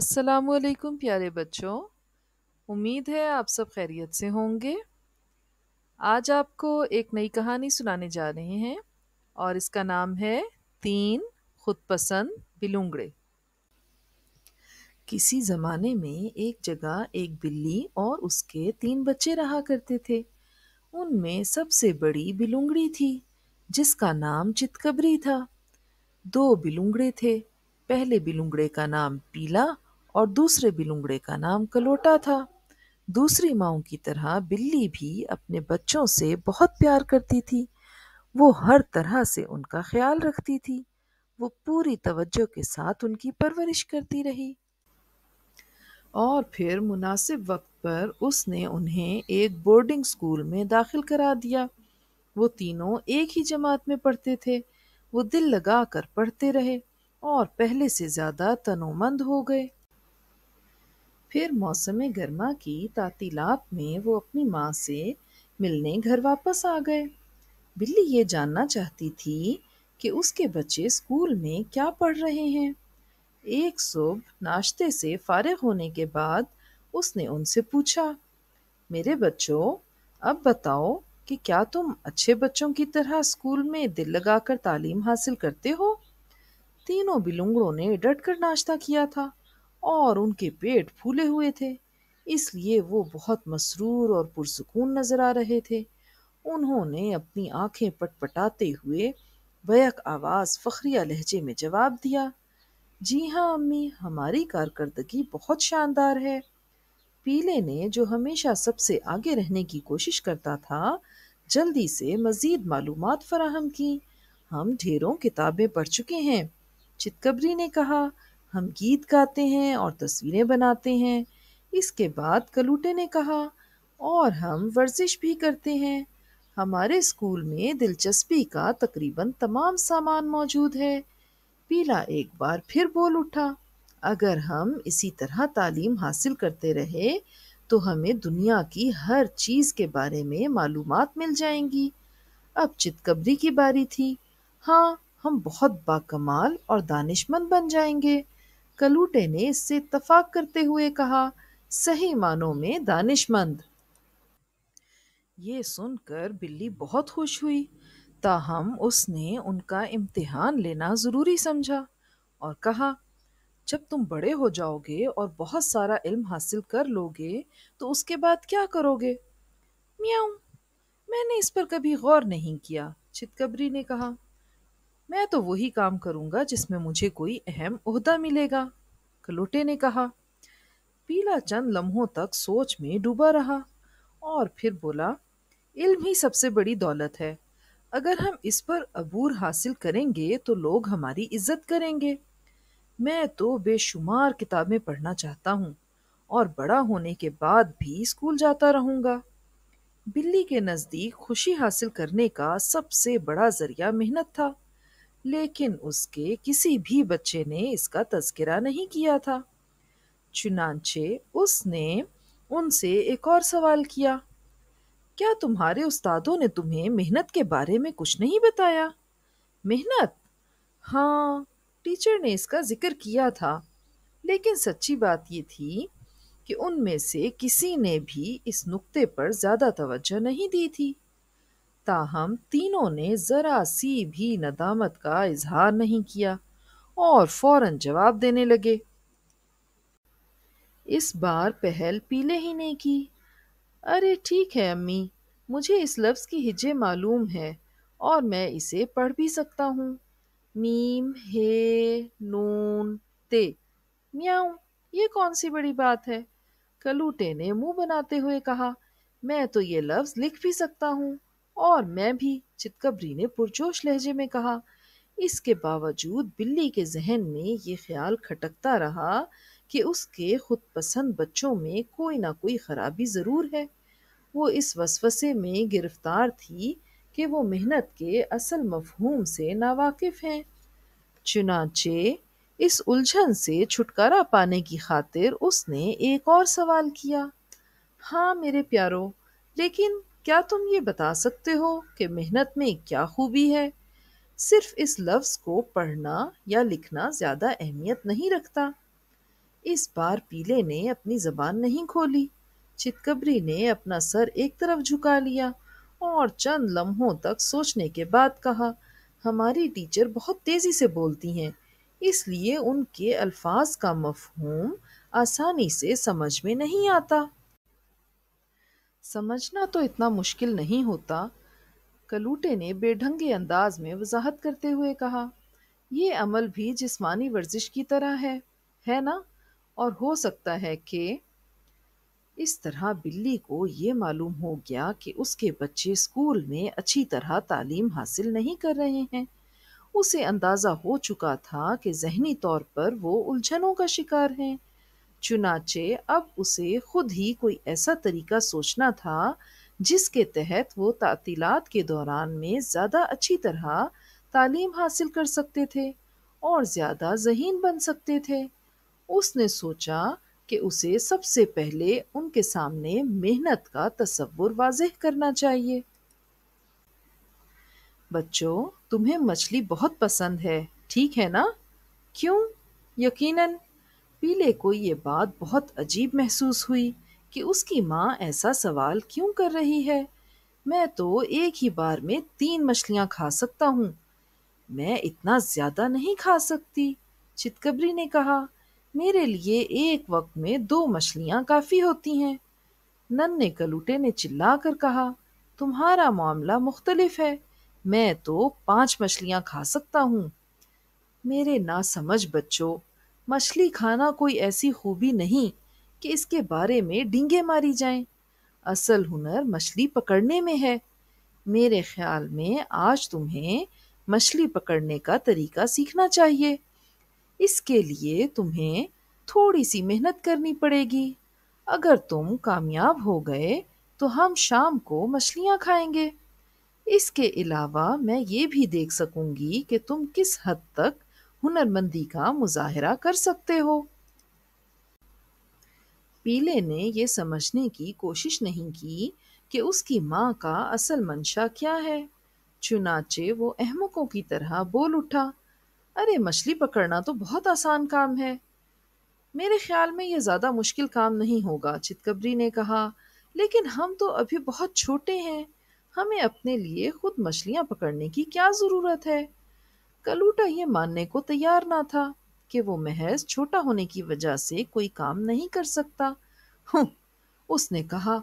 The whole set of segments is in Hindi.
असलकुम प्यारे बच्चों उम्मीद है आप सब खैरियत से होंगे आज आपको एक नई कहानी सुनाने जा रहे हैं और इसका नाम है तीन खुदपसंद बिलुंगड़े किसी ज़माने में एक जगह एक बिल्ली और उसके तीन बच्चे रहा करते थे उनमें सबसे बड़ी बिलुंगड़ी थी जिसका नाम चितकबरी था दो बिलुंगड़े थे पहले बिलुंगड़े का नाम पीला और दूसरे बिलुंगड़े का नाम कलोटा था दूसरी माओ की तरह बिल्ली भी अपने बच्चों से बहुत प्यार करती थी वो हर तरह से उनका ख्याल रखती थी वो पूरी तवज्जो के साथ उनकी परवरिश करती रही और फिर मुनासिब वक्त पर उसने उन्हें एक बोर्डिंग स्कूल में दाखिल करा दिया वो तीनों एक ही जमात में पढ़ते थे वो दिल लगा कर पढ़ते रहे और पहले से ज़्यादा तनोमंद हो गए फिर मौसम गर्मा की तातीलात में वो अपनी माँ से मिलने घर वापस आ गए बिल्ली ये जानना चाहती थी कि उसके बच्चे स्कूल में क्या पढ़ रहे हैं एक सुबह नाश्ते से फारिग होने के बाद उसने उनसे पूछा मेरे बच्चों अब बताओ कि क्या तुम अच्छे बच्चों की तरह स्कूल में दिल लगाकर तालीम हासिल करते हो तीनों बिलुंगड़ों ने डट कर नाश्ता किया था और उनके पेट फूले हुए थे इसलिए वो बहुत मसरूर और पुरसकून नजर आ रहे थे उन्होंने अपनी आंखें पटपटाते हुए बैक आवाज फखरिया लहजे में जवाब दिया जी हाँ अम्मी हमारी कारकर्दगी बहुत शानदार है पीले ने जो हमेशा सबसे आगे रहने की कोशिश करता था जल्दी से मज़ीद मालूम फराहम की हम ढेरों किताबें पढ़ चुके हैं चितकबरी ने कहा हम गीत गाते हैं और तस्वीरें बनाते हैं इसके बाद कलूटे ने कहा और हम वर्जिश भी करते हैं हमारे स्कूल में दिलचस्पी का तकरीबन तमाम सामान मौजूद है पीला एक बार फिर बोल उठा अगर हम इसी तरह तालीम हासिल करते रहे तो हमें दुनिया की हर चीज़ के बारे में मालूम मिल जाएंगी अब चितकबरी की बारी थी हाँ हम बहुत बाकमाल और दानिशमंद बन जाएंगे कलूटे ने इससे इतफाक करते हुए कहा सही मानों में दानिशमंद ये सुनकर बिल्ली बहुत खुश हुई ताहम उसने उनका इम्तिहान लेना ज़रूरी समझा और कहा जब तुम बड़े हो जाओगे और बहुत सारा इल्म हासिल कर लोगे तो उसके बाद क्या करोगे म्याऊं मैंने इस पर कभी गौर नहीं किया छितकबरी ने कहा मैं तो वही काम करूंगा जिसमें मुझे कोई अहम उहदा मिलेगा कलोटे ने कहा पीला चंद लम्हों तक सोच में डूबा रहा और फिर बोला इल्म ही सबसे बड़ी दौलत है अगर हम इस पर अबूर हासिल करेंगे तो लोग हमारी इज्जत करेंगे मैं तो बेशुमार किताबें पढ़ना चाहता हूँ और बड़ा होने के बाद भी स्कूल जाता रहूँगा बिल्ली के नज़दीक खुशी हासिल करने का सबसे बड़ा जरिया मेहनत था लेकिन उसके किसी भी बच्चे ने इसका तस्करा नहीं किया था चुनाचे उसने उनसे एक और सवाल किया क्या तुम्हारे उस्तादों ने तुम्हें मेहनत के बारे में कुछ नहीं बताया मेहनत हाँ टीचर ने इसका जिक्र किया था लेकिन सच्ची बात ये थी कि उनमें से किसी ने भी इस नुक्ते पर ज़्यादा तवज्जो नहीं दी थी ताहम तीनों ने ज़रा सी भी नदामत का इजहार नहीं किया और फौरन जवाब देने लगे इस बार पहल पीले ही ने की अरे ठीक है अम्मी मुझे इस लफ्ज़ की हिज्जे मालूम है और मैं इसे पढ़ भी सकता हूँ मीम हे नून ते म्याऊं ये कौन सी बड़ी बात है कलूटे ने मुंह बनाते हुए कहा मैं तो ये लफ्ज़ लिख भी सकता हूँ और मैं भी चितकबरी ने पुरजोश लहजे में कहा इसके बावजूद बिल्ली के जहन में ये ख्याल खटकता रहा कि उसके खुद पसंद बच्चों में कोई ना कोई खराबी ज़रूर है वो इस वसवसे में गिरफ्तार थी कि वो मेहनत के असल मफहूम से नावाकिफ हैं चुनाचे इस उलझन से छुटकारा पाने की खातिर उसने एक और सवाल किया हाँ मेरे प्यारो लेकिन क्या तुम ये बता सकते हो कि मेहनत में क्या खूबी है सिर्फ इस लफ्ज़ को पढ़ना या लिखना ज़्यादा अहमियत नहीं रखता इस बार पीले ने अपनी ज़बान नहीं खोली चितकबरी ने अपना सर एक तरफ झुका लिया और चंद लम्हों तक सोचने के बाद कहा हमारी टीचर बहुत तेज़ी से बोलती हैं इसलिए उनके अल्फाज का मफहूम आसानी से समझ में नहीं आता समझना तो इतना मुश्किल नहीं होता कलूटे ने बेढंगे अंदाज में वजाहत करते हुए कहा ये अमल भी जिस्मानी वर्जिश की तरह है है ना और हो सकता है कि इस तरह बिल्ली को ये मालूम हो गया कि उसके बच्चे स्कूल में अच्छी तरह तालीम हासिल नहीं कर रहे हैं उसे अंदाज़ा हो चुका था कि जहनी तौर पर वो उलझनों का शिकार हैं चुनाचे अब उसे खुद ही कोई ऐसा तरीका सोचना था जिसके तहत वो तातीलात के दौरान में ज़्यादा अच्छी तरह तालीम हासिल कर सकते थे और ज़्यादा जहीन बन सकते थे उसने सोचा कि उसे सबसे पहले उनके सामने मेहनत का तस्वुर वाजह करना चाहिए बच्चों तुम्हें मछली बहुत पसंद है ठीक है ना क्यों यकीनन पीले को ये बात बहुत अजीब महसूस हुई कि उसकी माँ ऐसा सवाल क्यों कर रही है मैं तो एक ही बार में तीन मछलियाँ खा सकता हूँ मैं इतना ज़्यादा नहीं खा सकती चितकबरी ने कहा मेरे लिए एक वक्त में दो मछलियाँ काफ़ी होती हैं नन्हे कलूटे ने चिल्ला कर कहा तुम्हारा मामला मुख्तलिफ है मैं तो पांच मछलियाँ खा सकता हूँ मेरे ना समझ बच्चों मछली खाना कोई ऐसी खूबी नहीं कि इसके बारे में डींगे मारी जाएं। असल हुनर मछली पकड़ने में है मेरे ख्याल में आज तुम्हें मछली पकड़ने का तरीका सीखना चाहिए इसके लिए तुम्हें थोड़ी सी मेहनत करनी पड़ेगी अगर तुम कामयाब हो गए तो हम शाम को मछलियाँ खाएंगे इसके अलावा मैं ये भी देख सकूंगी कि तुम किस हद तक हुनरमंदी का मुजाहरा कर सकते हो पीले ने यह समझने की कोशिश नहीं की कि उसकी माँ का असल मंशा क्या है चुनाचे वो अहमकों की तरह बोल उठा अरे मछली पकड़ना तो बहुत आसान काम है मेरे ख्याल में यह ज़्यादा मुश्किल काम नहीं होगा चितकबरी ने कहा लेकिन हम तो अभी बहुत छोटे हैं हमें अपने लिए खुद मछलियाँ पकड़ने की क्या ज़रूरत है कलूटा ये मानने को तैयार ना था कि वो महज छोटा होने की वजह से कोई काम नहीं कर सकता उसने कहा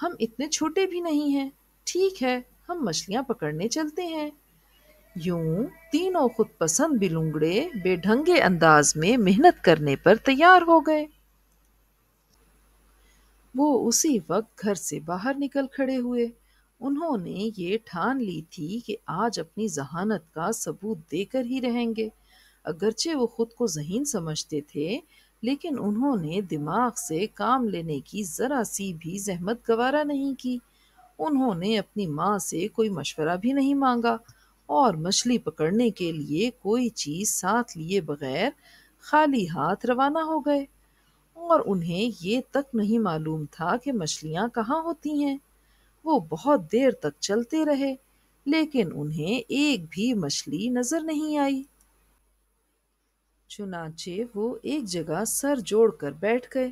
हम इतने छोटे भी नहीं हैं ठीक है हम मछलियाँ पकड़ने चलते हैं यूं तीनों खुद पसंद बिलुंगड़े बेढंगे अंदाज में मेहनत करने पर तैयार हो गए वो उसी वक्त घर से बाहर निकल खड़े हुए उन्होंने ये ठान ली थी कि आज अपनी जहानत का सबूत देकर ही रहेंगे अगरचे वो खुद को जहीन समझते थे लेकिन उन्होंने दिमाग से काम लेने की ज़रा सी भी जहमत गवारा नहीं की उन्होंने अपनी माँ से कोई मशवरा भी नहीं मांगा और मछली पकड़ने के लिए कोई चीज़ साथ लिए बगैर खाली हाथ रवाना हो गए और उन्हें ये तक नहीं मालूम था कि मछलियाँ कहाँ होती हैं वो बहुत देर तक चलते रहे लेकिन उन्हें एक भी मछली नजर नहीं आई चुनाचे वो एक जगह सर जोड़कर बैठ गए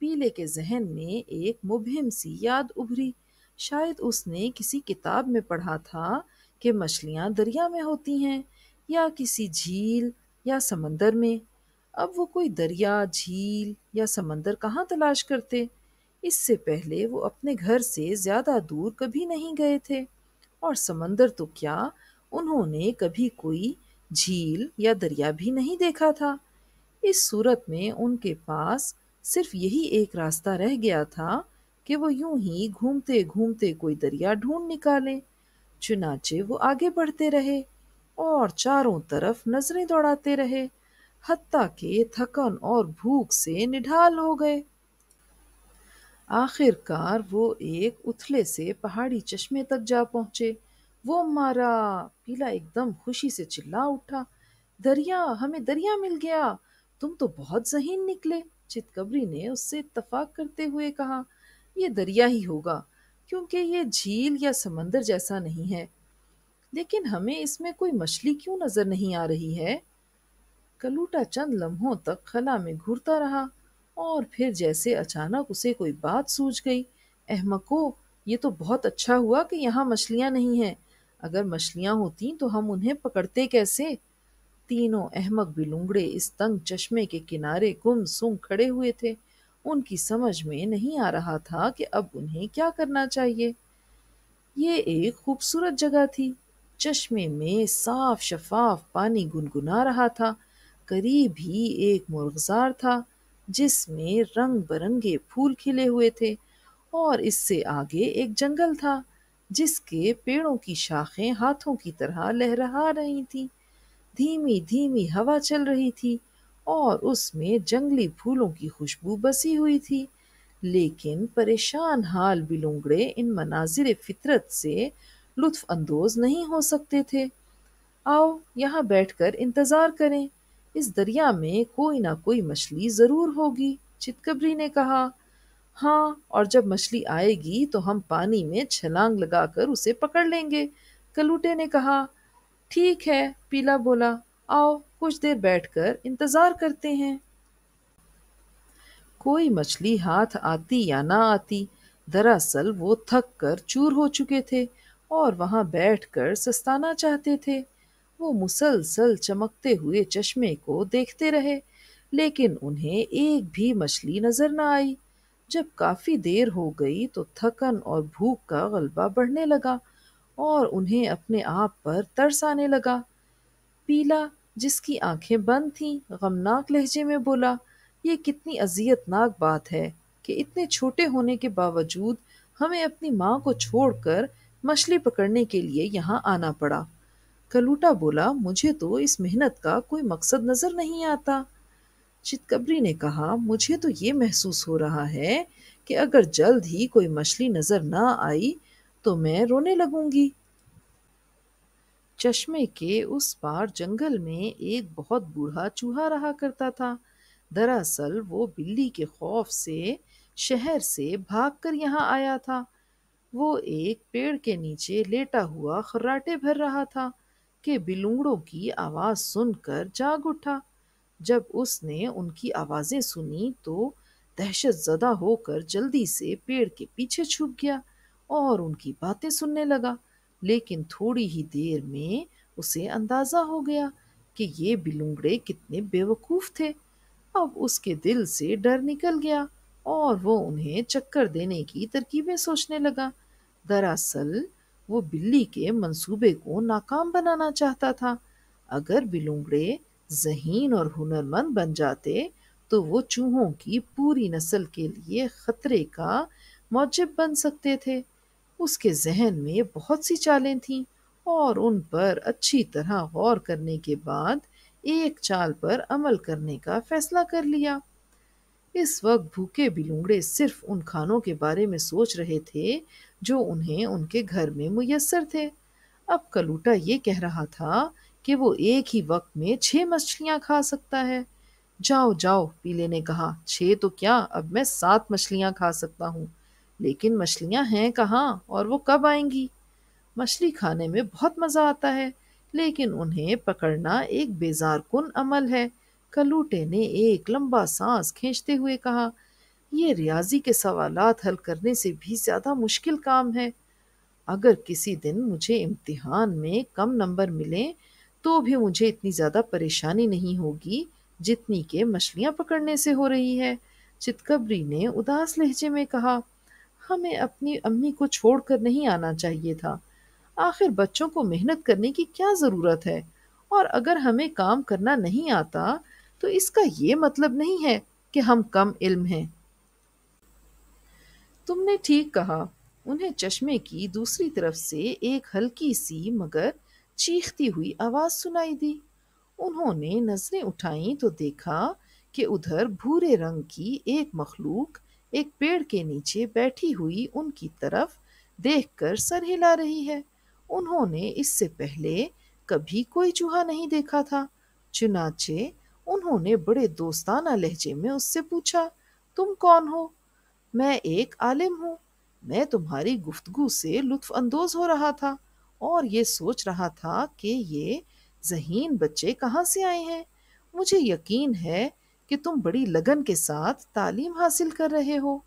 पीले के जहन में एक मुबहिम सी याद उभरी शायद उसने किसी किताब में पढ़ा था कि मछलियाँ दरिया में होती हैं या किसी झील या समंदर में अब वो कोई दरिया झील या समंदर कहाँ तलाश करते इससे पहले वो अपने घर से ज़्यादा दूर कभी नहीं गए थे और समंदर तो क्या उन्होंने कभी कोई झील या दरिया भी नहीं देखा था इस सूरत में उनके पास सिर्फ यही एक रास्ता रह गया था कि वो यूं ही घूमते घूमते कोई दरिया ढूंढ निकालें चुनाचे वो आगे बढ़ते रहे और चारों तरफ नजरें दौड़ाते रहे हती के थकन और भूख से निढाल हो गए आखिरकार वो एक उथले से पहाड़ी चश्मे तक जा पहुंचे वो मारा पीला एकदम खुशी से चिल्ला उठा दरिया हमें दरिया मिल गया तुम तो बहुत जहीन निकले चितकबरी ने उससे इतफाक करते हुए कहा यह दरिया ही होगा क्योंकि ये झील या समंदर जैसा नहीं है लेकिन हमें इसमें कोई मछली क्यों नजर नहीं आ रही है कलूटा चंद लम्हों तक खला में घूरता रहा और फिर जैसे अचानक उसे कोई बात सूझ गई अहमको ये तो बहुत अच्छा हुआ कि यहाँ मछलियाँ नहीं हैं अगर मछलियाँ होती तो हम उन्हें पकड़ते कैसे तीनों अहमक बिलुंगड़े इस तंग चश्मे के किनारे गुम सुम खड़े हुए थे उनकी समझ में नहीं आ रहा था कि अब उन्हें क्या करना चाहिए ये एक खूबसूरत जगह थी चश्मे में साफ शफाफ पानी गुनगुना रहा था करीब ही एक मुर्गजार था जिसमें रंग बिरंगे फूल खिले हुए थे और इससे आगे एक जंगल था जिसके पेड़ों की शाखें हाथों की तरह लहरा रही थी धीमी धीमी हवा चल रही थी और उसमें जंगली फूलों की खुशबू बसी हुई थी लेकिन परेशान हाल बिलोंगड़े इन मनाजिर फितरत से अंदोज नहीं हो सकते थे आओ यहाँ बैठकर इंतज़ार करें इस दरिया में कोई ना कोई मछली ज़रूर होगी चितकबरी ने कहा हाँ और जब मछली आएगी तो हम पानी में छलांग लगाकर उसे पकड़ लेंगे कलूटे ने कहा ठीक है पीला बोला आओ कुछ देर बैठकर इंतज़ार करते हैं कोई मछली हाथ आती या ना आती दरअसल वो थक कर चूर हो चुके थे और वहाँ बैठकर सस्ताना चाहते थे वो मुसलसल चमकते हुए चश्मे को देखते रहे लेकिन उन्हें एक भी मछली नजर न आई जब काफ़ी देर हो गई तो थकन और भूख का गलबा बढ़ने लगा और उन्हें अपने आप पर तरस आने लगा पीला जिसकी आंखें बंद थीं गमनाक लहजे में बोला ये कितनी अजियतनाक बात है कि इतने छोटे होने के बावजूद हमें अपनी माँ को छोड़कर मछली पकड़ने के लिए यहाँ आना पड़ा कलूटा बोला मुझे तो इस मेहनत का कोई मकसद नज़र नहीं आता चितकबरी ने कहा मुझे तो ये महसूस हो रहा है कि अगर जल्द ही कोई मछली नज़र ना आई तो मैं रोने लगूंगी चश्मे के उस पार जंगल में एक बहुत बूढ़ा चूहा रहा करता था दरअसल वो बिल्ली के खौफ से शहर से भागकर यहाँ आया था वो एक पेड़ के नीचे लेटा हुआ खर्राटे भर रहा था के बिलूड़ों की आवाज़ सुनकर जाग उठा जब उसने उनकी आवाज़ें सुनी तो दहशत ज़दा होकर जल्दी से पेड़ के पीछे छुप गया और उनकी बातें सुनने लगा लेकिन थोड़ी ही देर में उसे अंदाज़ा हो गया कि ये बिलूंगड़े कितने बेवकूफ़ थे अब उसके दिल से डर निकल गया और वो उन्हें चक्कर देने की तरकीबें सोचने लगा दरअसल वो बिल्ली के मंसूबे को नाकाम बनाना चाहता था अगर बिलुंगड़े जहीन और हुनरमंद बन जाते तो वो चूहों की पूरी नस्ल के लिए ख़तरे का मौजब बन सकते थे उसके जहन में बहुत सी चालें थीं और उन पर अच्छी तरह गौर करने के बाद एक चाल पर अमल करने का फैसला कर लिया इस वक्त भूखे बिलूंगड़े सिर्फ उन खानों के बारे में सोच रहे थे जो उन्हें उनके घर में मुयसर थे अब कलूटा ये कह रहा था कि वो एक ही वक्त में छह मछलियां खा सकता है जाओ जाओ पीले ने कहा छः तो क्या अब मैं सात मछलियां खा सकता हूँ लेकिन मछलियां हैं कहाँ और वो कब आएंगी मछली खाने में बहुत मज़ा आता है लेकिन उन्हें पकड़ना एक बेजारकुन अमल है कलूटे ने एक लंबा सांस खींचते हुए कहा ये रियाजी के सवालात हल करने से भी ज़्यादा मुश्किल काम है अगर किसी दिन मुझे इम्तिहान में कम नंबर मिले तो भी मुझे इतनी ज़्यादा परेशानी नहीं होगी जितनी के मछलियाँ पकड़ने से हो रही है चितकबरी ने उदास लहजे में कहा हमें अपनी अम्मी को छोड़कर नहीं आना चाहिए था आखिर बच्चों को मेहनत करने की क्या ज़रूरत है और अगर हमें काम करना नहीं आता तो इसका ये मतलब नहीं है कि हम कम इल्म हैं तुमने ठीक कहा उन्हें चश्मे की दूसरी तरफ से एक हल्की सी मगर चीखती हुई आवाज सुनाई दी उन्होंने नजरें उठाई तो देखा कि उधर भूरे रंग की एक मखलूक एक पेड़ के नीचे बैठी हुई उनकी तरफ देखकर सर हिला रही है उन्होंने इससे पहले कभी कोई चूहा नहीं देखा था चुनाचे उन्होंने बड़े दोस्ताना लहजे में उससे पूछा तुम कौन हो मैं एक आलिम हूँ मैं तुम्हारी गुफ्तगु से लुत्फ अंदोज हो रहा था और ये सोच रहा था कि ये जहीन बच्चे कहाँ से आए हैं मुझे यकीन है कि तुम बड़ी लगन के साथ तालीम हासिल कर रहे हो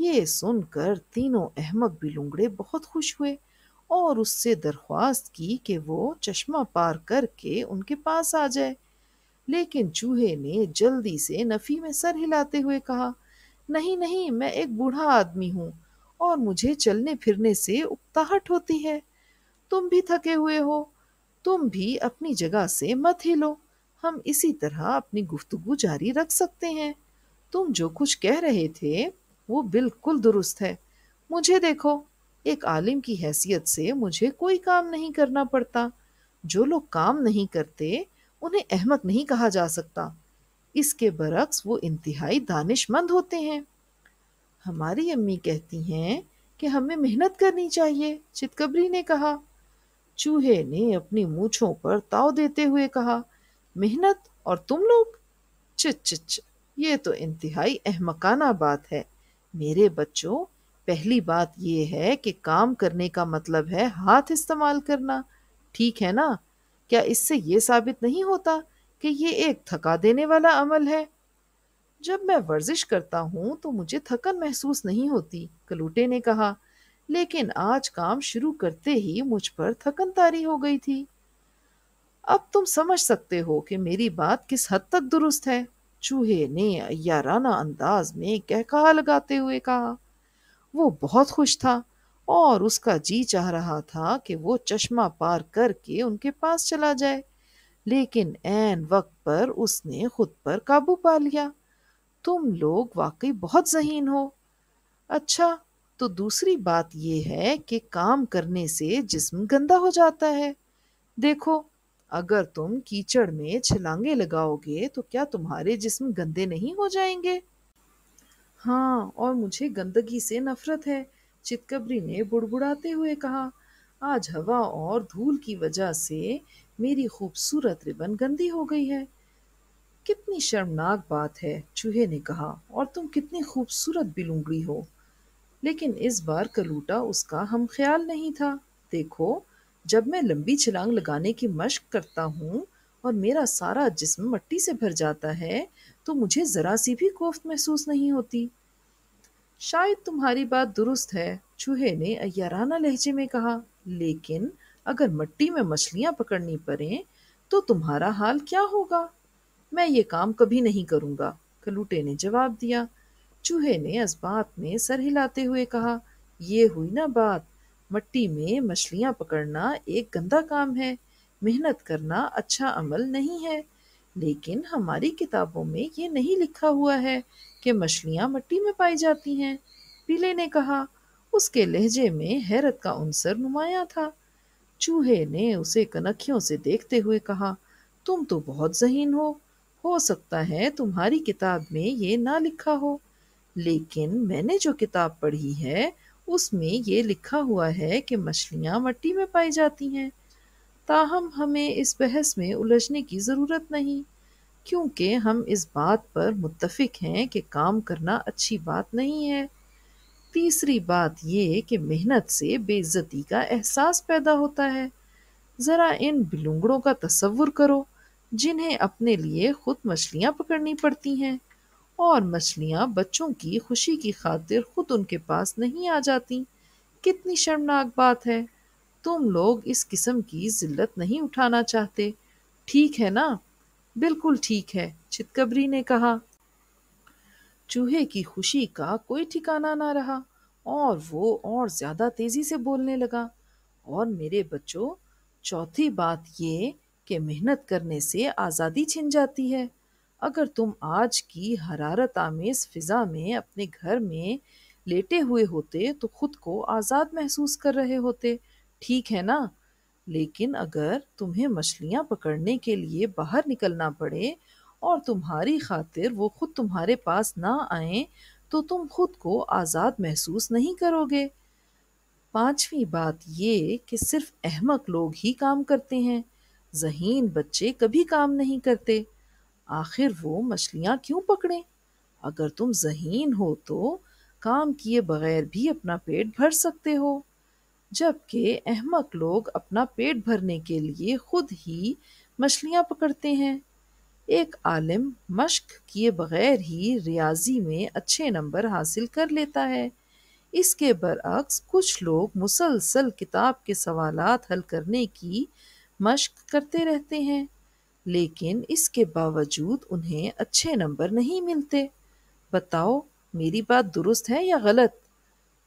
ये सुनकर तीनों अहमक बिलुंगड़े बहुत खुश हुए और उससे दरख्वास्त की कि वो चश्मा पार करके उनके पास आ जाए लेकिन चूहे ने जल्दी से नफ़ी में सर हिलाते हुए कहा नहीं नहीं मैं एक बूढ़ा आदमी हूँ और मुझे चलने फिरने से उकताहट होती है तुम भी थके हुए हो तुम भी अपनी जगह से मत हिलो हम इसी तरह अपनी गुफ्तगु जारी रख सकते हैं तुम जो कुछ कह रहे थे वो बिल्कुल दुरुस्त है मुझे देखो एक आलिम की हैसियत से मुझे कोई काम नहीं करना पड़ता जो लोग काम नहीं करते उन्हें अहमक नहीं कहा जा सकता इसके बरक्स वो इंतहाई दानिशमंद होते हैं हमारी अम्मी कहती हैं कि हमें मेहनत करनी चाहिए चितकबरी ने कहा चूहे ने अपनी मूछों पर ताव देते हुए कहा मेहनत और तुम लोग चिच चिच ये तो इंतहाई अहमकाना बात है मेरे बच्चों पहली बात यह है कि काम करने का मतलब है हाथ इस्तेमाल करना ठीक है ना क्या इससे ये साबित नहीं होता कि ये एक थका देने वाला अमल है जब मैं वर्जिश करता हूँ तो मुझे थकन महसूस नहीं होती कलूटे ने कहा लेकिन आज काम शुरू करते ही मुझ पर थकन तारी हो गई थी अब तुम समझ सकते हो कि मेरी बात किस हद तक दुरुस्त है चूहे ने याराना अंदाज में कहकहा लगाते हुए कहा वो बहुत खुश था और उसका जी चाह रहा था कि वो चश्मा पार करके उनके पास चला जाए लेकिन एन वक्त पर उसने खुद पर काबू पा लिया तुम लोग वाकई बहुत जहीन हो अच्छा तो दूसरी बात यह है कि काम करने से जिस्म गंदा हो जाता है देखो अगर तुम कीचड़ में छलांगे लगाओगे तो क्या तुम्हारे जिस्म गंदे नहीं हो जाएंगे हाँ और मुझे गंदगी से नफरत है चितकबरी ने बुड़बुड़ाते हुए कहा आज हवा और धूल की वजह से मेरी खूबसूरत रिबन गंदी हो गई है कितनी शर्मनाक बात है चूहे ने कहा और तुम कितनी खूबसूरत बिलूंगड़ी हो लेकिन इस बार कलूटा उसका हम ख्याल नहीं था देखो जब मैं लंबी छलांग लगाने की मशक करता हूँ और मेरा सारा जिस्म मट्टी से भर जाता है तो मुझे ज़रा सी भी कोफ्त महसूस नहीं होती शायद तुम्हारी बात दुरुस्त है चूहे ने अयाराना लहजे में कहा लेकिन अगर मट्टी में मछलियाँ पकड़नी पड़े तो तुम्हारा हाल क्या होगा मैं ये काम कभी नहीं करूँगा कलूटे ने जवाब दिया चूहे ने असबात में सर हिलाते हुए कहा यह हुई ना बात मट्टी में मछलियाँ पकड़ना एक गंदा काम है मेहनत करना अच्छा अमल नहीं है लेकिन हमारी किताबों में ये नहीं लिखा हुआ है कि मछलियाँ मट्टी में पाई जाती हैं पीले ने कहा उसके लहजे में हैरत का उनसर नुमाया था चूहे ने उसे कनखियों से देखते हुए कहा तुम तो बहुत जहीन हो हो सकता है तुम्हारी किताब में ये ना लिखा हो लेकिन मैंने जो किताब पढ़ी है उसमें ये लिखा हुआ है कि मछलियाँ मट्टी में पाई जाती हैं ताहम हमें इस बहस में उलझने की ज़रूरत नहीं क्योंकि हम इस बात पर मुत्तफिक हैं कि काम करना अच्छी बात नहीं है तीसरी बात ये कि मेहनत से बेइज्जती का एहसास पैदा होता है ज़रा इन बिलुंगड़ों का तस्वुर करो जिन्हें अपने लिए खुद मछलियाँ पकड़नी पड़ती हैं और मछलियाँ बच्चों की खुशी की खातिर खुद उनके पास नहीं आ जाती कितनी शर्मनाक बात है तुम लोग इस किस्म की जिल्लत नहीं उठाना चाहते ठीक है ना बिल्कुल ठीक है छितकबरी ने कहा चूहे की खुशी का कोई ठिकाना ना रहा और वो और ज्यादा तेजी से बोलने लगा और मेरे बच्चों चौथी बात ये कि मेहनत करने से आज़ादी छिन जाती है अगर तुम आज की हरारत आमेज फिजा में अपने घर में लेटे हुए होते तो खुद को आज़ाद महसूस कर रहे होते ठीक है ना लेकिन अगर तुम्हें मछलियाँ पकड़ने के लिए बाहर निकलना पड़े और तुम्हारी खातिर वो खुद तुम्हारे पास ना आए तो तुम खुद को आज़ाद महसूस नहीं करोगे पांचवी बात ये कि सिर्फ अहमक लोग ही काम करते हैं जहीन बच्चे कभी काम नहीं करते आखिर वो मछलियाँ क्यों पकड़ें अगर तुम जहीन हो तो काम किए बगैर भी अपना पेट भर सकते हो जबकि अहमक लोग अपना पेट भरने के लिए खुद ही मछलियाँ पकड़ते हैं एक आलिम मश्क किए बगैर ही रियाजी में अच्छे नंबर हासिल कर लेता है इसके बरअक्स कुछ लोग मुसलसल किताब के सवाल हल करने की मश्क करते रहते हैं लेकिन इसके बावजूद उन्हें अच्छे नंबर नहीं मिलते बताओ मेरी बात दुरुस्त है या गलत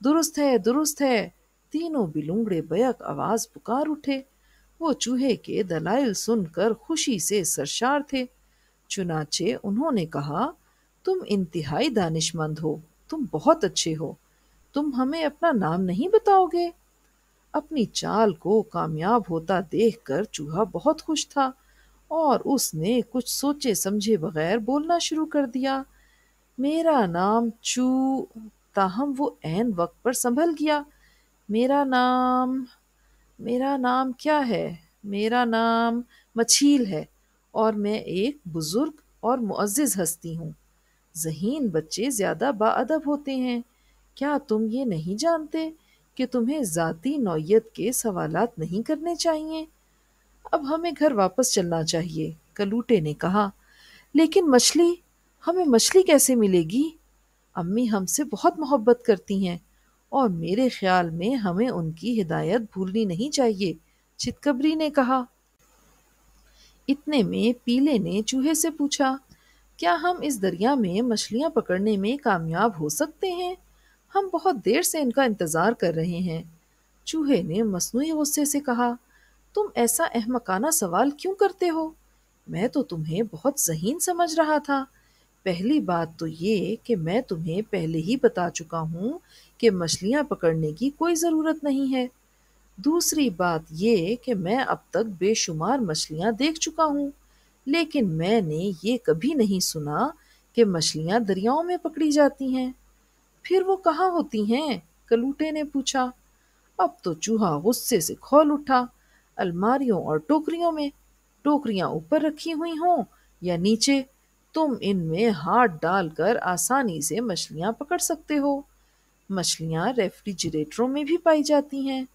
दुरुस्त है दुरुस्त है तीनों बिलुंगड़े बयक आवाज़ पुकार उठे वो चूहे के दलाइल सुनकर खुशी से सरशार थे चुनाचे उन्होंने कहा तुम इंतहाई दानिशमंद हो तुम बहुत अच्छे हो तुम हमें अपना नाम नहीं बताओगे अपनी चाल को कामयाब होता देखकर चूहा बहुत खुश था और उसने कुछ सोचे समझे बगैर बोलना शुरू कर दिया मेरा नाम चू ताहम वो ऐन वक्त पर संभल गया मेरा नाम मेरा नाम क्या है मेरा नाम मछील है और मैं एक बुज़ुर्ग और मुआज़ हस्ती हूँ जहीन बच्चे ज़्यादा बाअदब होते हैं क्या तुम ये नहीं जानते कि तुम्हें ज़ाती नौयत के सवाल नहीं करने चाहिए अब हमें घर वापस चलना चाहिए कलूटे ने कहा लेकिन मछली हमें मछली कैसे मिलेगी अम्मी हमसे बहुत मोहब्बत करती हैं और मेरे ख्याल में हमें उनकी हिदायत भूलनी नहीं चाहिए चितकबरी ने कहा इतने में पीले ने चूहे से पूछा क्या हम इस दरिया में मछलियाँ पकड़ने में कामयाब हो सकते हैं हम बहुत देर से इनका इंतज़ार कर रहे हैं चूहे ने मसनू गुस्से से कहा तुम ऐसा अहमकाना सवाल क्यों करते हो मैं तो तुम्हें बहुत जहीन समझ रहा था पहली बात तो ये कि मैं तुम्हें पहले ही बता चुका हूँ कि मछलियाँ पकड़ने की कोई ज़रूरत नहीं है दूसरी बात ये कि मैं अब तक बेशुमार मछलियाँ देख चुका हूँ लेकिन मैंने ये कभी नहीं सुना कि मछलियाँ दरियाओं में पकड़ी जाती हैं फिर वो कहाँ होती हैं कलूटे ने पूछा अब तो चूहा गुस्से से खोल उठा अलमारियों और टोकरियों में टोकरियाँ ऊपर रखी हुई हों या नीचे तुम इनमें हाथ डालकर आसानी से मछलियाँ पकड़ सकते हो मछलियाँ रेफ्रिजरेटरों में भी पाई जाती हैं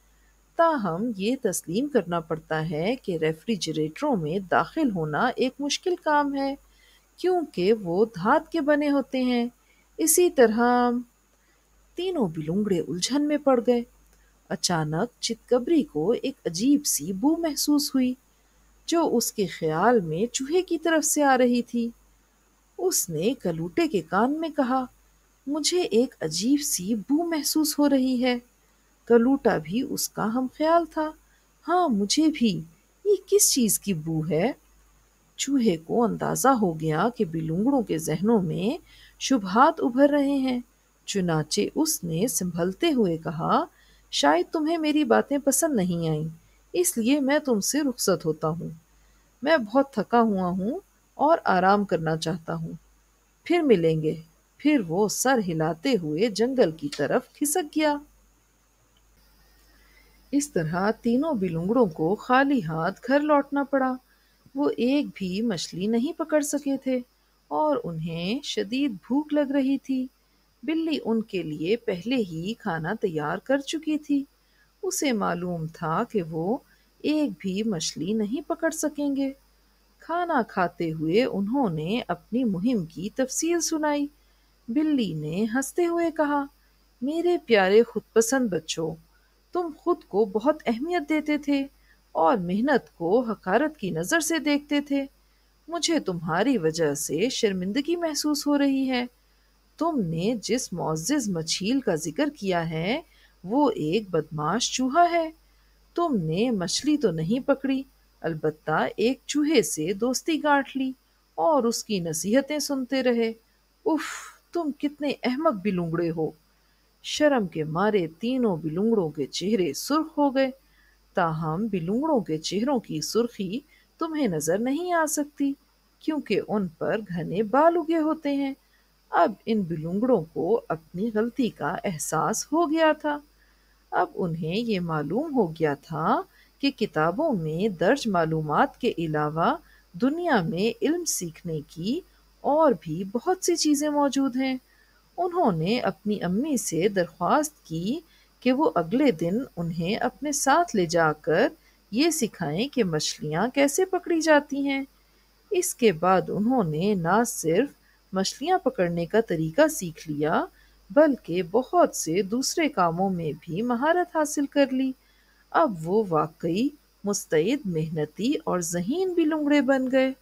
अलबत्ता हम ये तस्लीम करना पड़ता है कि रेफ्रिजरेटरों में दाखिल होना एक मुश्किल काम है क्योंकि वो धात के बने होते हैं इसी तरह तीनों बिलुंगड़े उलझन में पड़ गए अचानक चितकबरी को एक अजीब सी बू महसूस हुई जो उसके ख्याल में चूहे की तरफ से आ रही थी उसने कलूटे के कान में कहा मुझे एक अजीब सी बू महसूस हो रही है कलूटा भी उसका हम ख्याल था हाँ मुझे भी ये किस चीज़ की बू है चूहे को अंदाज़ा हो गया कि बिलूंगड़ों के जहनों में शुभहात उभर रहे हैं चुनाचे उसने संभलते हुए कहा शायद तुम्हें मेरी बातें पसंद नहीं आईं इसलिए मैं तुमसे रुखसत होता हूँ मैं बहुत थका हुआ हूँ और आराम करना चाहता हूँ फिर मिलेंगे फिर वो सर हिलाते हुए जंगल की तरफ खिसक गया इस तरह तीनों बिलुंगड़ों को खाली हाथ घर लौटना पड़ा वो एक भी मछली नहीं पकड़ सके थे और उन्हें शदीद भूख लग रही थी बिल्ली उनके लिए पहले ही खाना तैयार कर चुकी थी उसे मालूम था कि वो एक भी मछली नहीं पकड़ सकेंगे खाना खाते हुए उन्होंने अपनी मुहिम की तफसील सुनाई बिल्ली ने हंसते हुए कहा मेरे प्यारे खुदपसंद बच्चों तुम खुद को बहुत अहमियत देते थे और मेहनत को हकारत की नज़र से देखते थे मुझे तुम्हारी वजह से शर्मिंदगी महसूस हो रही है तुमने जिस मोजिज़ मछील का जिक्र किया है वो एक बदमाश चूहा है तुमने मछली तो नहीं पकड़ी अलबत्ता एक चूहे से दोस्ती गांठ ली और उसकी नसीहतें सुनते रहे उफ तुम कितने अहमक लुंगड़े हो शर्म के मारे तीनों बिलूंगड़ों के चेहरे सुर्ख हो गए ताहम बिलूंगड़ों के चेहरों की सुर्खी तुम्हें नजर नहीं आ सकती क्योंकि उन पर घने बाल उगे होते हैं अब इन बिलूंगड़ों को अपनी गलती का एहसास हो गया था अब उन्हें ये मालूम हो गया था कि किताबों में दर्ज मालूम के अलावा दुनिया में इल्म सीखने की और भी बहुत सी चीज़ें मौजूद हैं उन्होंने अपनी अम्मी से दरख्वास्त की कि वो अगले दिन उन्हें अपने साथ ले जाकर ये सिखाएं कि मछलियाँ कैसे पकड़ी जाती हैं इसके बाद उन्होंने ना सिर्फ मछलियाँ पकड़ने का तरीका सीख लिया बल्कि बहुत से दूसरे कामों में भी महारत हासिल कर ली अब वो वाकई मुस्तैद मेहनती और जहीन भी लुंगड़े बन गए